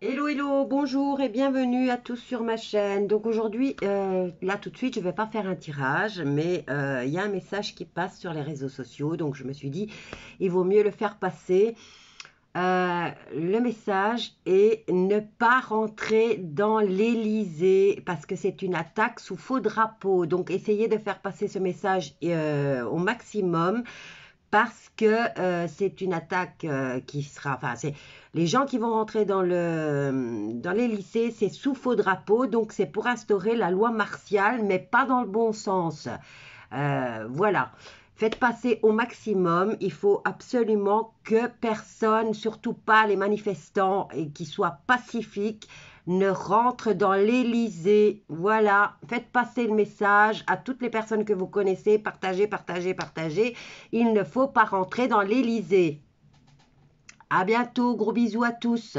Hello hello, bonjour et bienvenue à tous sur ma chaîne. Donc aujourd'hui, euh, là tout de suite, je ne vais pas faire un tirage, mais il euh, y a un message qui passe sur les réseaux sociaux, donc je me suis dit, il vaut mieux le faire passer. Euh, le message est ne pas rentrer dans l'Elysée parce que c'est une attaque sous faux drapeau. Donc essayez de faire passer ce message au maximum parce que euh, c'est une attaque euh, qui sera. Enfin, c'est les gens qui vont rentrer dans, le, dans les lycées, c'est sous faux drapeau, donc c'est pour instaurer la loi martiale, mais pas dans le bon sens. Euh, voilà. Faites passer au maximum. Il faut absolument que personne, surtout pas les manifestants, et qui soient pacifiques, ne rentre dans l'Élysée. Voilà, faites passer le message à toutes les personnes que vous connaissez. Partagez, partagez, partagez. Il ne faut pas rentrer dans l'Élysée. À bientôt, gros bisous à tous.